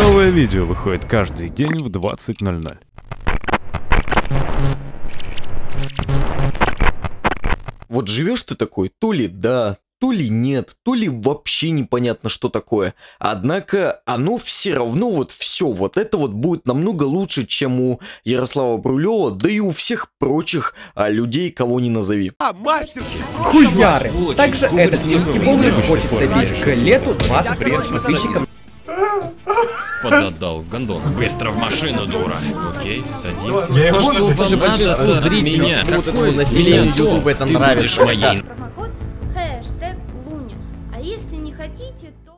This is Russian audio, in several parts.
Новое видео выходит каждый день в 20.00. Вот живешь ты такой, то ли да, то ли нет, то ли вообще непонятно, что такое. Однако оно все равно вот все, вот это вот будет намного лучше, чем у Ярослава Брулева, да и у всех прочих а, людей, кого не назови. А, мастер! Хуяры! Также этот снимки бомжик хочет добить к лету 20 пресс пододал. Гондон. Быстро в машину, дура. Окей, садимся. Я его что вам даже надо зрителей, меня? Какое населению Ютуба это нравится? моей. А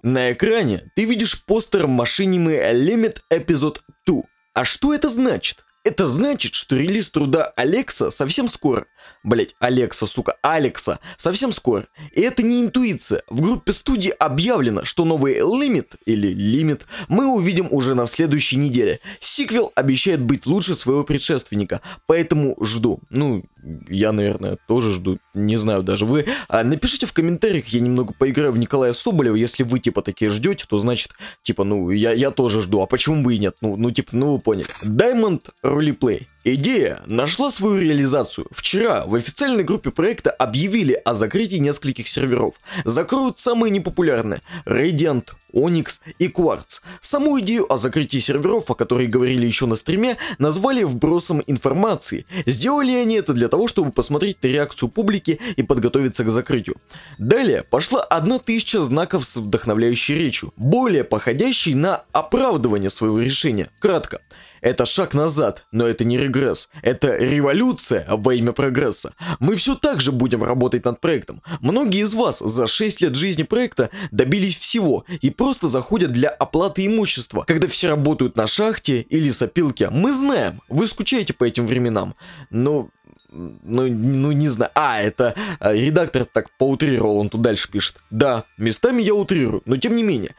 На экране ты видишь постер машинимы Limit Episode 2. А что это значит? Это значит, что релиз труда Алекса совсем скоро. Блять, Алекса, сука, Алекса, совсем скоро. И это не интуиция. В группе студии объявлено, что новый лимит или лимит мы увидим уже на следующей неделе. Сиквел обещает быть лучше своего предшественника, поэтому жду. Ну, я, наверное, тоже жду, не знаю даже вы. А, напишите в комментариях, я немного поиграю в Николая Соболева, если вы, типа, такие ждете, то значит, типа, ну, я, я тоже жду, а почему бы и нет? Ну, ну типа, ну вы поняли. Diamond Roleplay. Идея нашла свою реализацию. Вчера в официальной группе проекта объявили о закрытии нескольких серверов. Закроют самые непопулярные – Radiant, Onyx и Quartz. Саму идею о закрытии серверов, о которой говорили еще на стриме, назвали вбросом информации. Сделали они это для того, чтобы посмотреть реакцию публики и подготовиться к закрытию. Далее пошла 1000 знаков с вдохновляющей речью, более походящей на оправдывание своего решения. Кратко. Это шаг назад, но это не регресс. Это революция во имя прогресса. Мы все так же будем работать над проектом. Многие из вас за 6 лет жизни проекта добились всего и просто заходят для оплаты имущества, когда все работают на шахте или сопилке. Мы знаем, вы скучаете по этим временам, но ну, ну не знаю. А, это э, редактор так поутрировал, он тут дальше пишет. Да, местами я утрирую, но тем не менее,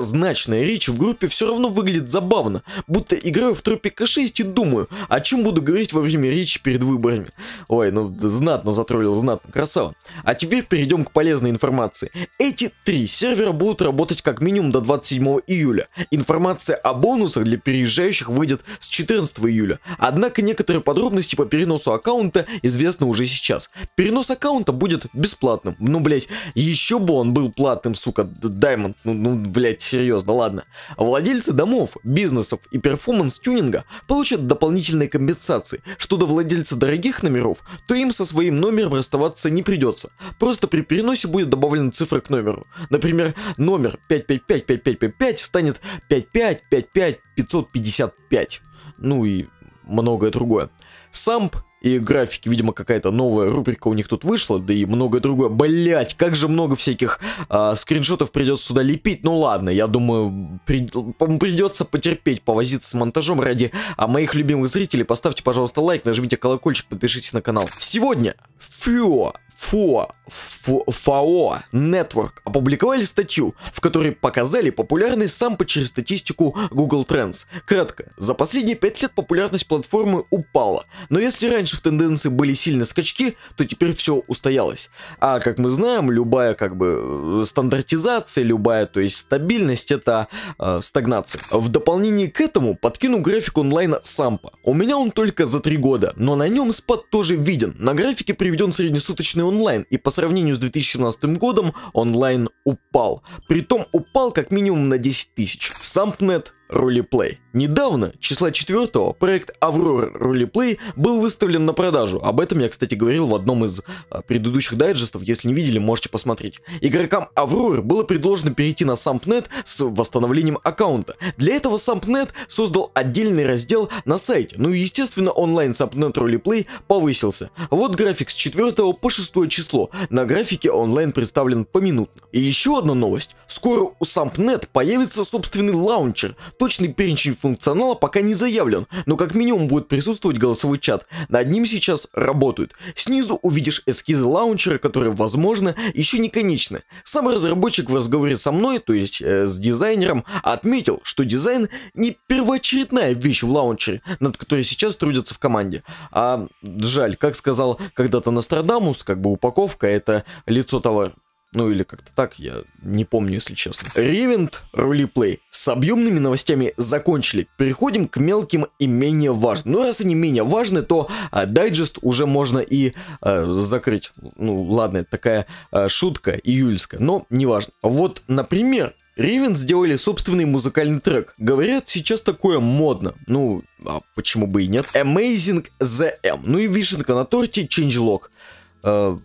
значная речь в группе все равно выглядит забавно, будто играю в Тропика 6 и думаю, о чем буду говорить во время речи перед выборами. Ой, ну знатно затроллил, знатно, красава. А теперь перейдем к полезной информации. Эти три сервера будут работать как минимум до 27 июля. Информация о бонусах для переезжающих выйдет с 14 июля. Однако некоторые подробности по переносу аккаунта известно уже сейчас. Перенос аккаунта будет бесплатным. Ну, блять, еще бы он был платным, сука, Даймонд. Ну, ну, блять, серьезно, ладно. Владельцы домов, бизнесов и перформанс-тюнинга получат дополнительные компенсации. Что до владельца дорогих номеров, то им со своим номером расставаться не придется. Просто при переносе будет добавлена цифра к номеру. Например, номер 555555 станет 5555 555. Ну и многое другое. Самп и графики, видимо, какая-то новая рубрика у них тут вышла, да и многое другое. Блять, как же много всяких а, скриншотов придется сюда лепить. Ну ладно, я думаю, при... придется потерпеть, повозиться с монтажом ради а, моих любимых зрителей. Поставьте, пожалуйста, лайк, нажмите колокольчик, подпишитесь на канал. Сегодня фио ФО, ФО, ФАО Network опубликовали статью, в которой показали популярность сампа через статистику Google Trends. Кратко, за последние 5 лет популярность платформы упала, но если раньше раньше в тенденции были сильные скачки, то теперь все устоялось. А как мы знаем, любая как бы э, стандартизация, любая, то есть стабильность, это э, стагнация. В дополнение к этому подкину график онлайна Сампа. У меня он только за 3 года, но на нем спад тоже виден. На графике приведен среднесуточный онлайн, и по сравнению с 2017 годом онлайн упал. Притом упал как минимум на 10 тысяч. Сампнет Ролеплей. Недавно, числа 4 проект Аврора Ролеплей был выставлен на продажу. Об этом я, кстати, говорил в одном из а, предыдущих дайджестов. Если не видели, можете посмотреть. Игрокам Авроры было предложено перейти на Сампнет с восстановлением аккаунта. Для этого Сампнет создал отдельный раздел на сайте. Ну и, естественно, онлайн Samp.net Ролеплей повысился. Вот график с 4 по 6 число. На графике онлайн представлен поминутно. И еще одна новость. Скоро у Сампнет появится собственный лаунчер, Точный перечень функционала пока не заявлен, но как минимум будет присутствовать голосовой чат. Над ним сейчас работают. Снизу увидишь эскизы лаунчера, которые, возможно, еще не конечны. Сам разработчик в разговоре со мной, то есть э, с дизайнером, отметил, что дизайн не первоочередная вещь в лаунчере, над которой сейчас трудятся в команде. А жаль, как сказал когда-то Нострадамус, как бы упаковка это лицо товара. Ну или как-то так, я не помню, если честно. Ривент Рулиплей С объемными новостями закончили. Переходим к мелким и менее важным. Но ну, раз они менее важны, то а, дайджест уже можно и а, закрыть. Ну ладно, это такая а, шутка июльская, но неважно. Вот, например, Ревен сделали собственный музыкальный трек. Говорят, сейчас такое модно. Ну, а почему бы и нет? Amazing ZM. Ну и вишенка на торте Changelog. Э,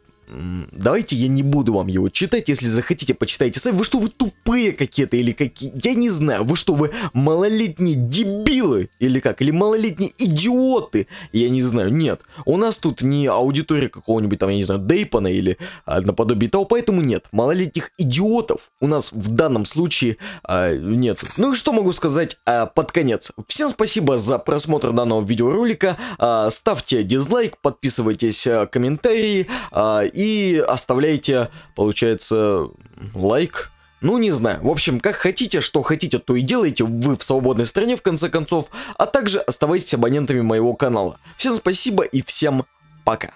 Давайте я не буду вам его читать, если захотите, почитайте сами. Вы что, вы тупые какие-то или какие? Я не знаю, вы что, вы малолетние дебилы или как? Или малолетние идиоты? Я не знаю, нет. У нас тут не аудитория какого-нибудь там, я не знаю, Дейпана или а, наподобие того, поэтому нет. Малолетних идиотов у нас в данном случае а, нет. Ну и что могу сказать а, под конец? Всем спасибо за просмотр данного видеоролика. А, ставьте дизлайк, подписывайтесь, а, комментарии а, и оставляете получается, лайк. Ну, не знаю. В общем, как хотите, что хотите, то и делайте. Вы в свободной стране, в конце концов. А также оставайтесь абонентами моего канала. Всем спасибо и всем пока.